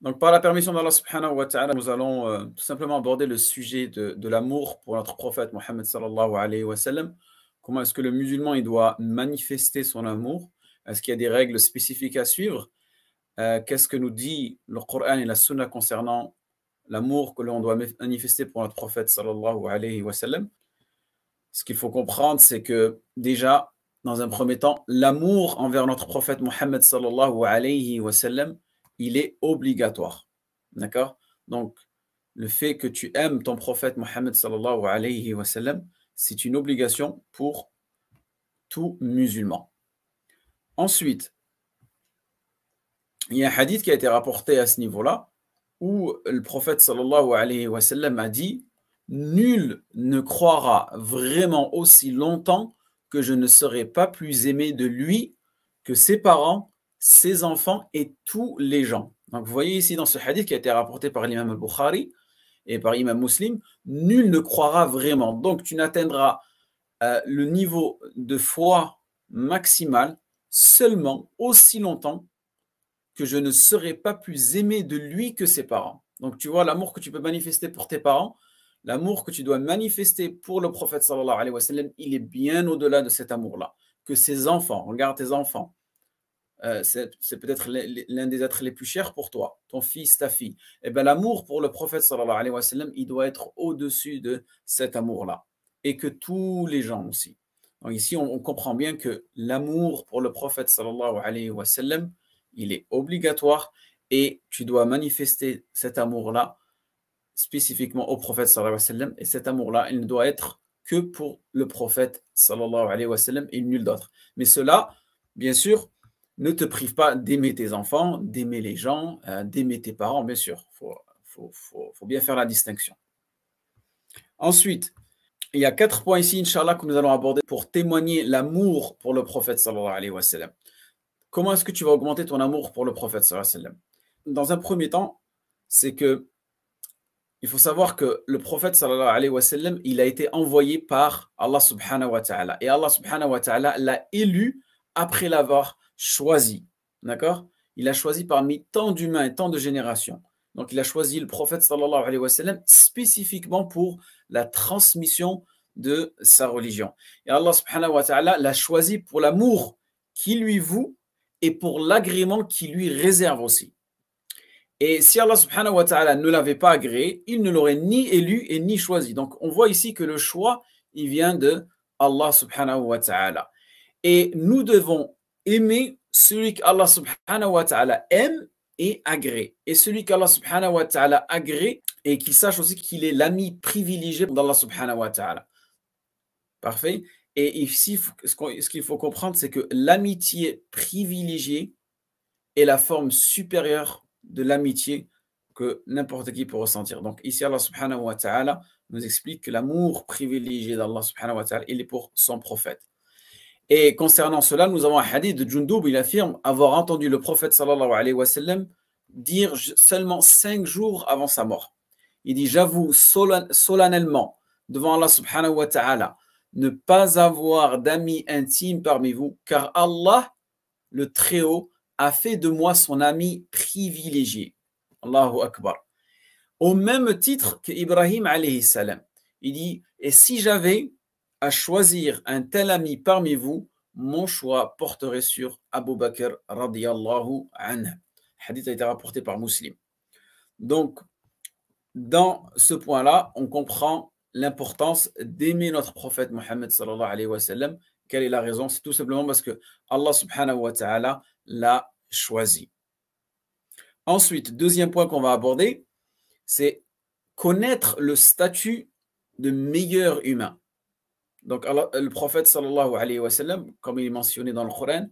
Donc, par la permission d'Allah subhanahu wa ta'ala, nous allons euh, tout simplement aborder le sujet de, l'amour pour notre prophète Mohammed sallallahu alayhi wa sallam. Comment est-ce que le musulman il doit manifester son amour Est-ce qu'il y a des règles spécifiques à suivre euh, Qu'est-ce que nous dit le Coran et la Sunna concernant l'amour que l'on doit manifester pour notre prophète sallallahu alayhi wa sallam Ce qu'il faut comprendre, c'est que déjà, dans un premier temps, l'amour envers notre prophète Mohammed sallallahu alayhi wa sallam, il est obligatoire. D'accord Donc, le fait que tu aimes ton prophète Mohammed sallallahu alayhi wa sallam, c'est une obligation pour tout musulman. Ensuite, il y a un hadith qui a été rapporté à ce niveau-là, où le prophète sallallahu alayhi wa sallam a dit Nul ne croira vraiment aussi longtemps que je ne serai pas plus aimé de lui que ses parents ses enfants et tous les gens. Donc vous voyez ici dans ce hadith qui a été rapporté par l'imam al-Bukhari et par l'imam muslim, nul ne croira vraiment. Donc tu n'atteindras euh, le niveau de foi maximal seulement aussi longtemps que je ne serai pas plus aimé de lui que ses parents. Donc tu vois l'amour que tu peux manifester pour tes parents, l'amour que tu dois manifester pour le prophète sallallahu alayhi wa sallam, il est bien au-delà de cet amour-là. Que ses enfants, regarde tes enfants, euh, c'est peut-être l'un des êtres les plus chers pour toi, ton fils, ta fille. Et eh bien l'amour pour le prophète alayhi il doit être au-dessus de cet amour-là. Et que tous les gens aussi. Donc ici, on, comprend bien que l'amour pour le prophète alayhi il est obligatoire et tu dois manifester cet amour-là spécifiquement au prophète alayhi Et cet amour-là, il ne doit être que pour le prophète alayhi et nul d'autre. Mais cela, bien sûr, ne te prive pas d'aimer tes enfants, d'aimer les gens, euh, d'aimer tes parents, bien sûr. Il faut, bien faire la distinction. Ensuite, il y a quatre points ici, Inch'Allah, que nous allons aborder pour témoigner l'amour pour le prophète sallallahu alayhi wa sallam. Comment est-ce que tu vas augmenter ton amour pour le prophète sallallahu alayhi wa sallam Dans un premier temps, c'est que il faut savoir que le prophète sallallahu alayhi wa sallam, il a été envoyé par Allah subhanahu wa ta'ala. Et Allah subhanahu wa ta'ala l'a élu après l'avoir choisi. D'accord Il a choisi parmi tant d'humains et tant de générations. Donc, il a choisi le prophète sallallahu alayhi wa sallam spécifiquement pour la transmission de sa religion. Et Allah subhanahu wa ta'ala l'a choisi pour l'amour qui lui voue et pour l'agrément qui lui réserve aussi. Et si Allah subhanahu wa ta'ala ne l'avait pas agréé, il ne l'aurait ni élu et ni choisi. Donc, on voit ici que le choix, il vient de Allah subhanahu wa ta'ala. Et nous devons aimer celui qu'Allah subhanahu wa ta'ala aime et agrée. Et celui qu'Allah subhanahu wa ta'ala agrée, et qu'il sache aussi qu'il est l'ami privilégié d'Allah subhanahu wa ta'ala. Parfait Et ici, ce qu'il faut comprendre, c'est que l'amitié privilégiée est la forme supérieure de l'amitié que n'importe qui peut ressentir. Donc ici, Allah subhanahu wa ta'ala nous explique que l'amour privilégié d'Allah subhanahu wa ta'ala, il est pour son prophète. Et concernant cela, nous avons un hadith de Jundub, il affirme avoir entendu le prophète sallallahu alayhi wa sallam dire seulement cinq jours avant sa mort. Il dit J'avoue solennellement devant Allah subhanahu wa ta'ala ne pas avoir d'amis intimes parmi vous, car Allah, le Très-Haut, a fait de moi son ami privilégié. Allahu Akbar. Au même titre que Ibrahim alayhi salam. Il dit Et si j'avais à choisir un tel ami parmi vous, mon choix porterait sur Abu Bakr radiallahu anhu. Hadith a été rapporté par Muslim. Donc, dans ce point-là, on comprend l'importance d'aimer notre prophète Mohammed sallallahu alayhi wa sallam. Quelle est la raison C'est tout simplement parce que Allah subhanahu wa ta'ala l'a choisi. Ensuite, deuxième point qu'on va aborder, c'est connaître le statut de meilleur humain. Donc euh, le prophète sallallahu alayhi wa sallam, comme il est mentionné dans le Coran,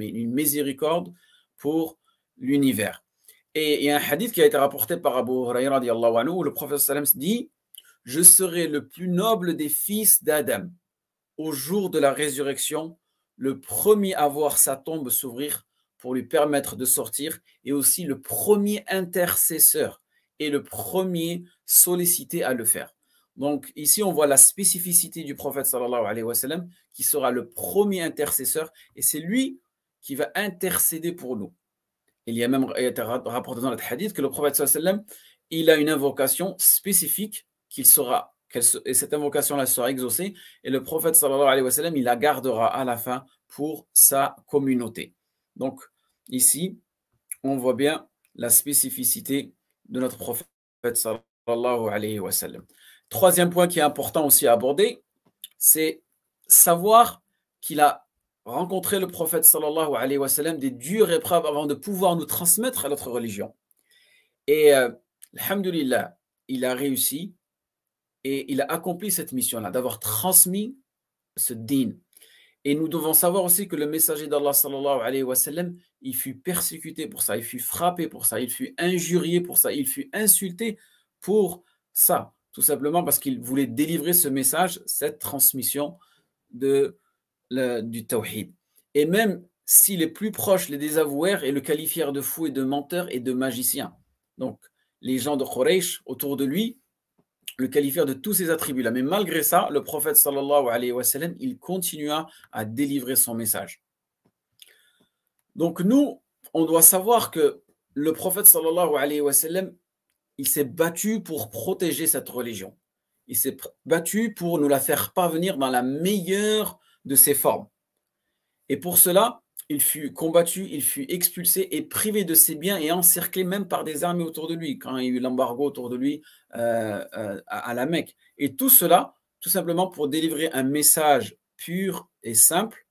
une miséricorde pour l'univers. Et il y a un hadith qui a été rapporté par Abu Huraira où le prophète sallam dit Je serai le plus noble des fils d'Adam au jour de la résurrection, le premier à voir sa tombe s'ouvrir pour lui permettre de sortir, et aussi le premier intercesseur et le premier sollicité à le faire. Donc ici, on voit la spécificité du prophète sallallahu alayhi wa sallam, qui sera le premier intercesseur, et c'est lui qui va intercéder pour nous. Il y a même rapporté dans le hadith que le prophète sallallahu alayhi wa sallam, il a une invocation spécifique qu'il sera, et cette invocation-là sera exaucée, et le prophète sallallahu alayhi wa sallam, il la gardera à la fin pour sa communauté. Donc ici, on voit bien la spécificité de notre prophète sallallahu Troisième point qui est important aussi à aborder, c'est savoir qu'il a rencontré le prophète sallallahu alayhi wa sallam des dures épreuves avant de pouvoir nous transmettre à notre religion. Et euh, il a réussi et il a accompli cette mission-là, d'avoir transmis ce din. Et nous devons savoir aussi que le messager d'Allah sallallahu alayhi wa sallam, il fut persécuté pour ça, il fut frappé pour ça, il fut injurié pour ça, il fut insulté pour ça tout simplement parce qu'il voulait délivrer ce message, cette transmission de, du tawhid. Et même si les plus proches les désavouèrent et le qualifièrent de fou et de menteur et de magicien. Donc, les gens de Quraysh autour de lui le qualifièrent de tous ces attributs-là. Mais malgré ça, le prophète sallallahu alayhi wa sallam, il continua à délivrer son message. Donc nous, on doit savoir que le prophète sallallahu alayhi wa sallam, il s'est battu pour protéger cette religion. Il s'est battu pour nous la faire parvenir dans la meilleure de ses formes. Et pour cela, il fut combattu, il fut expulsé et privé de ses biens et encerclé même par des armées autour de lui, quand il y a eu l'embargo autour de lui euh, euh, à, la Mecque. Et tout cela, tout simplement pour délivrer un message pur et simple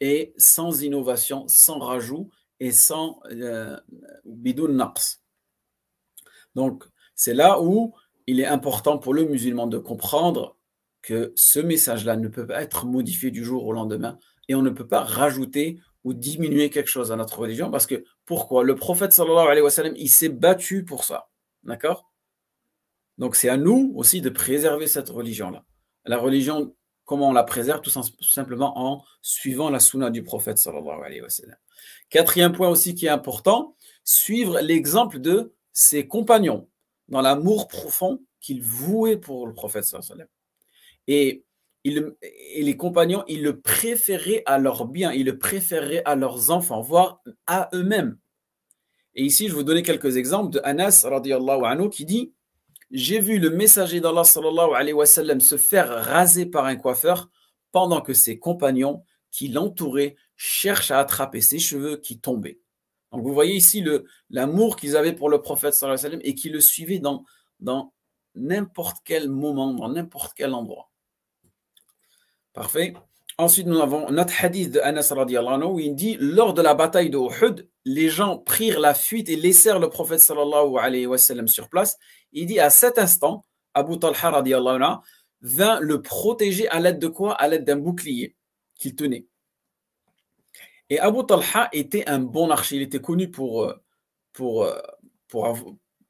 et sans innovation, sans rajout et sans euh, bidoun donc, c'est là où il est important pour le musulman de comprendre que ce message-là ne peut pas être modifié du jour au lendemain et on ne peut pas rajouter ou diminuer quelque chose à notre religion parce que pourquoi Le prophète sallallahu alayhi wa sallam, il s'est battu pour ça. D'accord Donc c'est à nous aussi de préserver cette religion-là. La religion, comment on la préserve Tout simplement en suivant la sunna du prophète sallallahu alayhi wa sallam. Quatrième point aussi qui est important, suivre l'exemple de ses compagnons dans l'amour profond qu'ils vouaient pour le prophète Et, et les compagnons, ils le préféraient à leurs biens, ils le préféraient à leurs enfants, voire à eux-mêmes. Et ici, je vais vous donner quelques exemples de Anas qui dit J'ai vu le messager d'Allah se faire raser par un coiffeur pendant que ses compagnons qui l'entouraient cherchent à attraper ses cheveux qui tombaient. Donc vous voyez ici l'amour qu'ils avaient pour le prophète sallallahu alayhi wa sallam et qui le suivaient dans n'importe quel moment, dans n'importe quel endroit. Parfait. Ensuite, nous avons notre hadith de Anas où il dit Lors de la bataille de Uhud, les gens prirent la fuite et laissèrent le prophète sallallahu alayhi wa sallam sur place. Il dit À cet instant, Abu Talha radiallahu vint le protéger à l'aide de quoi À l'aide d'un bouclier qu'il tenait. Et Abu Talha était un bon archer. Il était connu pour, euh, pour, euh,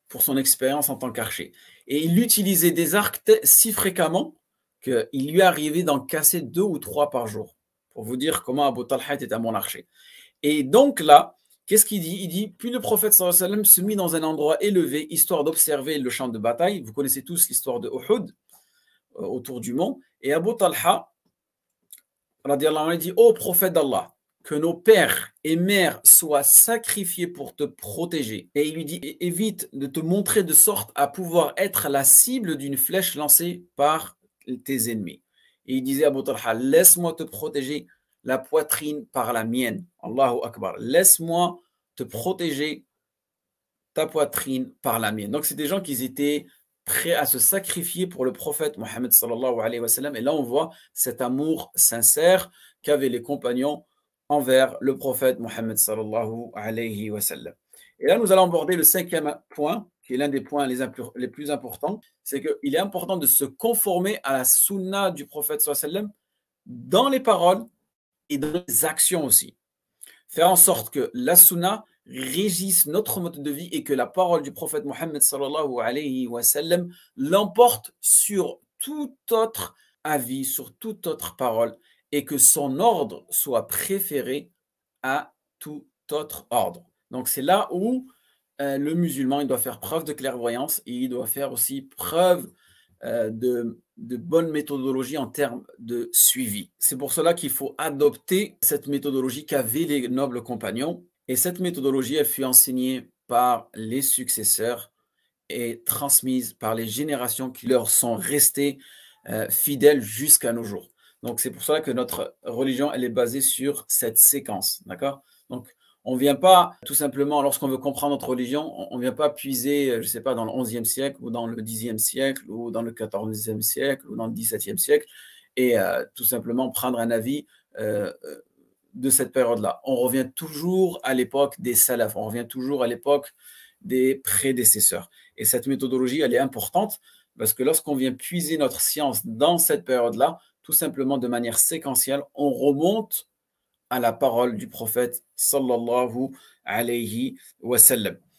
pour, son expérience en tant qu'archer. Et il utilisait des arcs si fréquemment qu'il lui arrivait d'en casser deux ou trois par jour. Pour vous dire comment Abu Talha était un bon archer. Et donc là, qu'est-ce qu'il dit Il dit Puis le prophète sallallahu alayhi wa se mit dans un endroit élevé, histoire d'observer le champ de bataille. Vous connaissez tous l'histoire de Uhud, euh, autour du mont. Et Abu Talha, radiallahu anhu, dit Ô oh, prophète d'Allah, que nos pères et mères soient sacrifiés pour te protéger. Et il lui dit, évite de te montrer de sorte à pouvoir être la cible d'une flèche lancée par tes ennemis. Et il disait à Abu laisse-moi te protéger la poitrine par la mienne. Allahu Akbar. Laisse-moi te protéger ta poitrine par la mienne. Donc c'est des gens qui étaient prêts à se sacrifier pour le prophète Mohammed sallallahu alayhi wa sallam. Et là on voit cet amour sincère qu'avaient les compagnons envers le prophète Mohammed sallallahu alayhi wa Et là, nous allons aborder le cinquième point, qui est l'un des points les, plus importants, c'est qu'il est important de se conformer à la sunna du prophète sallallahu alayhi dans les paroles et dans les actions aussi. Faire en sorte que la sunna régisse notre mode de vie et que la parole du prophète Mohammed sallallahu alayhi wa l'emporte sur tout autre avis, sur toute autre parole et que son ordre soit préféré à tout autre ordre. Donc c'est là où euh, le musulman, il doit faire preuve de clairvoyance et il doit faire aussi preuve euh, de, de, bonne méthodologie en termes de suivi. C'est pour cela qu'il faut adopter cette méthodologie qu'avaient les nobles compagnons. Et cette méthodologie, elle fut enseignée par les successeurs et transmise par les générations qui leur sont restées euh, fidèles jusqu'à nos jours. Donc, c'est pour cela que notre religion, elle est basée sur cette séquence. D'accord Donc, on ne vient pas tout simplement, lorsqu'on veut comprendre notre religion, on ne vient pas puiser, euh, je ne sais pas, dans le 11e siècle ou dans le 10e siècle ou dans le 14e siècle ou dans le 17e siècle et euh, tout simplement prendre un avis euh, de cette période-là. On revient toujours à l'époque des salafs, on revient toujours à l'époque des prédécesseurs. Et cette méthodologie, elle est importante parce que lorsqu'on vient puiser notre science dans cette période-là, tout simplement de manière séquentielle, on remonte à la parole du prophète sallallahu alayhi wa sallam.